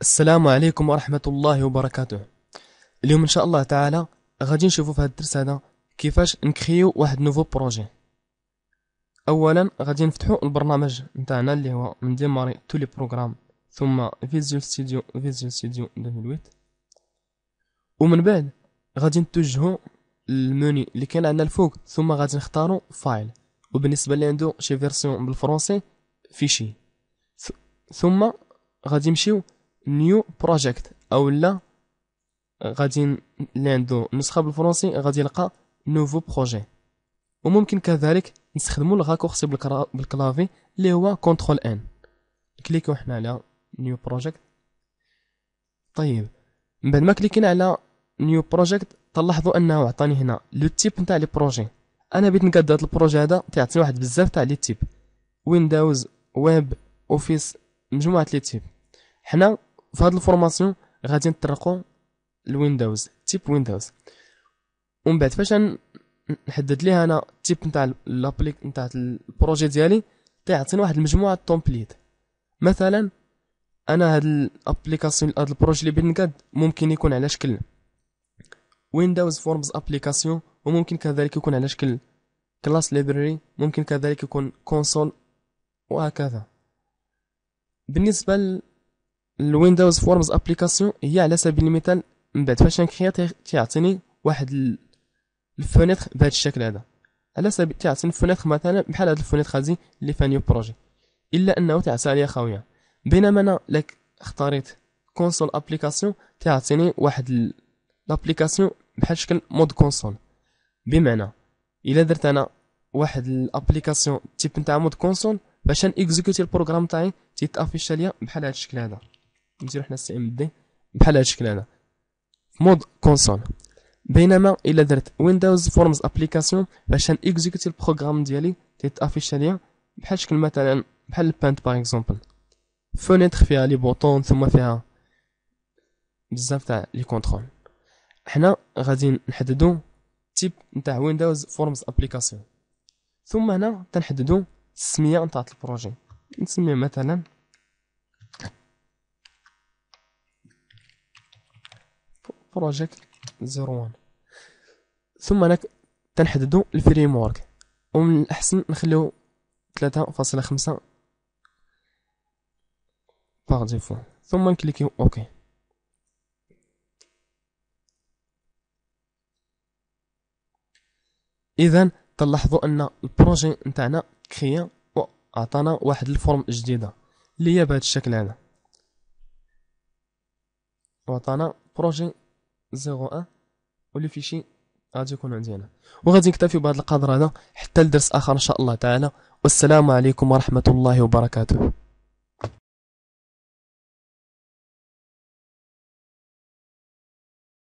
السلام عليكم ورحمة الله وبركاته اليوم إن شاء الله تعالى غادي نشوفو في هاد الدرس هذا كيفاش نكريو واحد نوفو بروجي أولا غادي نفتحو البرنامج نتاعنا اللي هو من ديماري تولي بروغرام ثم فيزيول ستوديو فيزيول ستوديو 2008 ومن بعد غادي نتوجهو للموني اللي كان عندنا الفوق ثم غادي نختارو فايل وبالنسبة اللي عندو شي فيرسيون بالفرنسي فيشي ثم غادي نمشيو نيو بروجيكت او لا غادي اللي عنده نسخه بالفرنسي غادي يلقى نوفو بروجي وممكن كذلك نستخدموا الغاكورسي بالكلافي اللي هو كونترول ان كليكو حنا على نيو بروجيكت طيب من بعد ما كليكينا على نيو بروجيكت تلاحظوا انه عطاني هنا لو تيب نتاع لي بروجي انا بغيت نقاد هذا البروجي هذا تيعطيني واحد بزاف تاع لي تيب ويندوز ويب اوفيس مجموعه لي تيب حنا في هاد الفورماسيون غادي نطرقوا الويندوز تيب ويندوز ومن بعد فاش نحدد ليه انا تيب نتاع لابليك نتاع البروجي ديالي تيعطيني واحد المجموعه التومبليت مثلا انا هاد الابليكاسيون هاد البروجي اللي بنقاد ممكن يكون على شكل ويندوز فورمز ابليكاسيون وممكن كذلك يكون على شكل كلاس ليبراري ممكن كذلك يكون كونسول وهكذا بالنسبه الويندوز فورمز ابليكاسيون هي على سبيل المثال من بعد فاش نكريا تيعطيني واحد الفونيتر بهذا الشكل هذا على سبيل تيعطيني فونيتر مثلا بحال هاد الفونيتر هادي اللي فانيو بروجي الا انه تعسى عليا خاويه بينما انا لك اختاريت كونسول ابليكاسيون تعطيني واحد الابليكاسيون بحال شكل مود كونسول بمعنى الا درت انا واحد الابليكاسيون تيب نتاع مود كونسول باش نكزيكوتي البروغرام تاعي تيتافيش عليا بحال هذا الشكل هذا نديرو حنا سي ام دي بحال هاد الشكل هذا مود كونسول بينما الا درت ويندوز فورمز ابليكاسيون باش نيكزيكوتي البروغرام ديالي تيتافيش عليا بحال شكل مثلا بحال البانت باغ اكزومبل فونيتر فيها لي بوطون ثم فيها بزاف تاع لي كونترول حنا غادي نحددو تيب نتاع ويندوز فورمز ابليكاسيون ثم هنا تنحددو السميه نتاع البروجي نسميه مثلا بروجكت 01 ثم نك... تنحددو الفريم ورك ومن الاحسن نخليو 3.5 باغ ديفو ثم نكليكيو اوكي اذا تلاحظوا ان البروجي نتاعنا و وعطانا واحد الفورم جديده اللي هي بهذا الشكل هذا وعطانا بروجي 01 واللي في شي غادي يكون عندي هنا وغادي نكتفي بهذا القدر هذا حتى لدرس اخر ان شاء الله تعالى والسلام عليكم ورحمه الله وبركاته